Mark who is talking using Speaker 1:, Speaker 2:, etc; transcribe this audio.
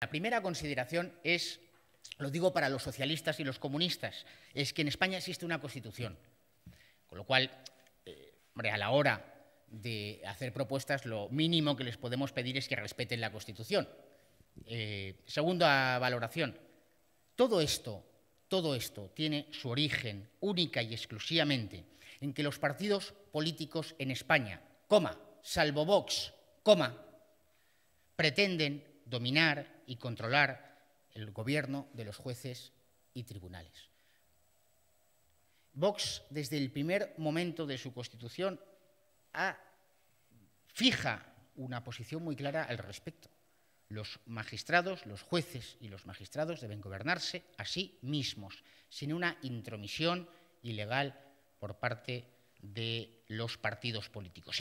Speaker 1: La primera consideración es, lo digo para los socialistas y los comunistas, es que en España existe una constitución, con lo cual, eh, a la hora de hacer propuestas, lo mínimo que les podemos pedir es que respeten la Constitución. Eh, segunda valoración, todo esto, todo esto tiene su origen única y exclusivamente en que los partidos políticos en España, coma, salvo Vox, coma, pretenden dominar y controlar el gobierno de los jueces y tribunales. Vox, desde el primer momento de su constitución, fija una posición muy clara al respecto. Los magistrados, los jueces y los magistrados deben gobernarse a sí mismos, sin una intromisión ilegal por parte de los partidos políticos.